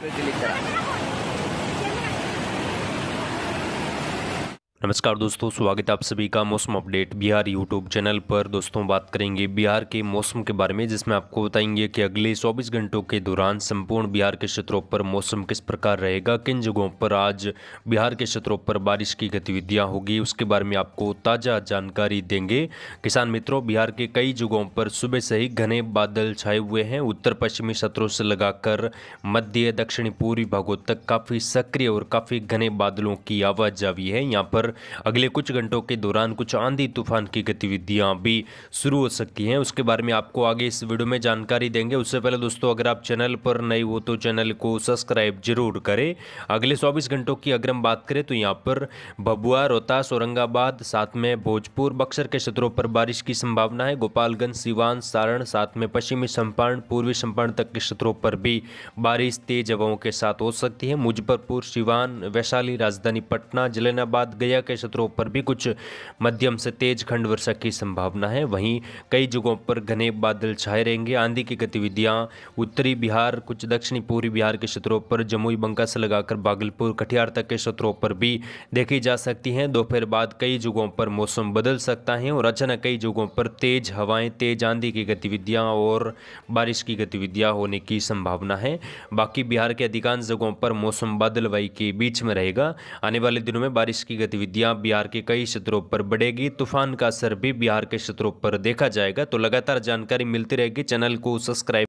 Pwede literal. नमस्कार दोस्तों स्वागत है आप सभी का मौसम अपडेट बिहार यूट्यूब चैनल पर दोस्तों बात करेंगे बिहार के मौसम के बारे में जिसमें आपको बताएंगे कि अगले 24 घंटों के दौरान संपूर्ण बिहार के क्षेत्रों पर मौसम किस प्रकार रहेगा किन जगहों पर आज बिहार के क्षेत्रों पर बारिश की गतिविधियाँ होगी उसके बारे में आपको ताज़ा जानकारी देंगे किसान मित्रों बिहार के कई जगहों पर सुबह से ही घने बादल छाए हुए हैं उत्तर पश्चिमी क्षेत्रों से लगाकर मध्य दक्षिणी पूर्वी भागों तक काफ़ी सक्रिय और काफ़ी घने बादलों की आवाजावी है यहाँ पर अगले कुछ घंटों के दौरान कुछ आंधी तूफान की गतिविधियां भी शुरू हो सकती हैं उसके बारे में आपको आगे इस वीडियो में जानकारी देंगे उससे पहले दोस्तों अगर आप चैनल पर नए हो तो चैनल को सब्सक्राइब जरूर करें अगले चौबीस घंटों की अगर हम बात करें तो यहाँ पर भभुआ रोहतास औरंगाबाद साथ में भोजपुर बक्सर के क्षेत्रों पर बारिश की संभावना है गोपालगंज सिवान सारण साथ में पश्चिमी चंपारण पूर्वी चंपारण तक के क्षेत्रों पर भी बारिश तेज हवाओं के साथ हो सकती है मुजफ्फरपुर सिवान वैशाली राजधानी पटना जलेनाबाद गया हिमालय के क्षेत्रों पर भी कुछ मध्यम से तेज खंड वर्षा की संभावना है वहीं कई जगहों पर घने बादल छाए रहेंगे आंधी की गतिविधियां उत्तरी बिहार कुछ दक्षिणी पूर्वी बिहार के क्षेत्रों पर जमुई बंका से लगाकर भागलपुर कटिहार तक के क्षेत्रों पर भी देखी जा सकती हैं दोपहर बाद कई जगहों पर मौसम बदल सकता है और अचानक कई जगहों पर तेज हवाएं तेज आंधी की गतिविधियां और बारिश की गतिविधियां होने की संभावना है बाकी बिहार के अधिकांश जगहों पर मौसम बादलवाई के बीच में रहेगा आने वाले दिनों में बारिश की गतिविधि गतिविधियां बिहार के कई क्षेत्रों पर बढ़ेगी तूफान का असर भी बिहार के क्षेत्रों पर देखा जाएगा तो लगातार जानकारी मिलती रहेगी चैनल को सब्सक्राइब